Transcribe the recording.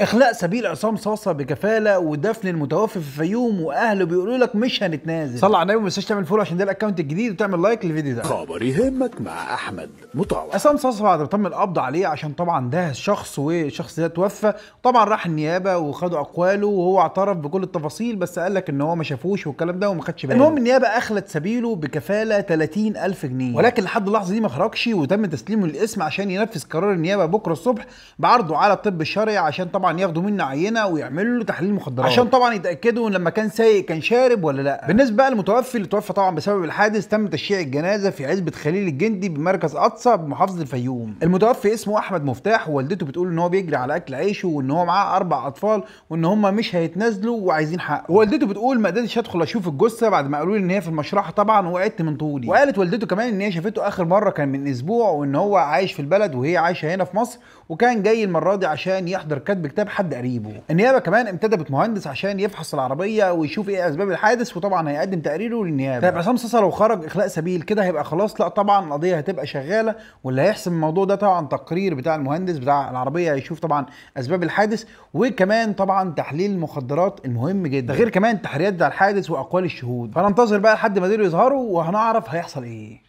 إخلاء سبيل عصام صاصة بكفالة ودفن المتوفي في الفيوم وأهله بيقولوا لك مش هنتنازل صلى على النبي وما تعمل فولو عشان ده الأكونت الجديد وتعمل لايك للفيديو ده خبر يهمك مع أحمد مطاوع عصام صاصة بعد ما تم القبض عليه عشان طبعا ده الشخص والشخص ده توفى طبعا راح النيابة وخدوا أقواله وهو اعترف بكل التفاصيل بس قال لك إن هو ما شافوش والكلام ده وما خدش باله المهم النيابة أخلت سبيله بكفالة 30000 جنيه ولكن لحد اللحظة دي ما خرجش وتم تسليمه للاسم عشان ينفذ قرار النيابة بكرة الصبح بعرضه على الطب الشرعي عشان طبعا طبعا ياخدوا منه عينه ويعملوا له تحليل مخدرات عشان طبعا يتاكدوا ان لما كان سايق كان شارب ولا لا بالنسبه بقى للمتوفي اللي توفى طبعا بسبب الحادث تم تشييع الجنازه في عزبه خليل الجندي بمركز اقصى بمحافظه الفيوم المتوفي اسمه احمد مفتاح ووالدته بتقول ان هو بيجري على اكل عيشه وان هو معاه اربع اطفال وان هم مش هيتنازلوا وعايزين حقه والدته بتقول ما قدرتش ادخل اشوف الجثه بعد ما قالوا لي ان هي في المشرحه طبعا وقعت من طولي وقالت والدته كمان ان هي شافته اخر مره كان من اسبوع وان هو عايش في البلد وهي عايشه هنا في مصر وكان جاي المره دي عشان يحضر كتب كتاب حد قريبه النيابه كمان انتدبت مهندس عشان يفحص العربيه ويشوف ايه اسباب الحادث وطبعا هيقدم تقريره للنيابه طيب عصام صصه لو خرج اخلاء سبيل كده هيبقى خلاص لا طبعا القضيه هتبقى شغاله واللي هيحسم الموضوع ده طبعا تقرير بتاع المهندس بتاع العربيه هيشوف طبعا اسباب الحادث وكمان طبعا تحليل المخدرات المهم جدا غير كمان تحريات على الحادث واقوال الشهود فننتظر بقى لحد ما دول يظهروا وهنعرف هيحصل ايه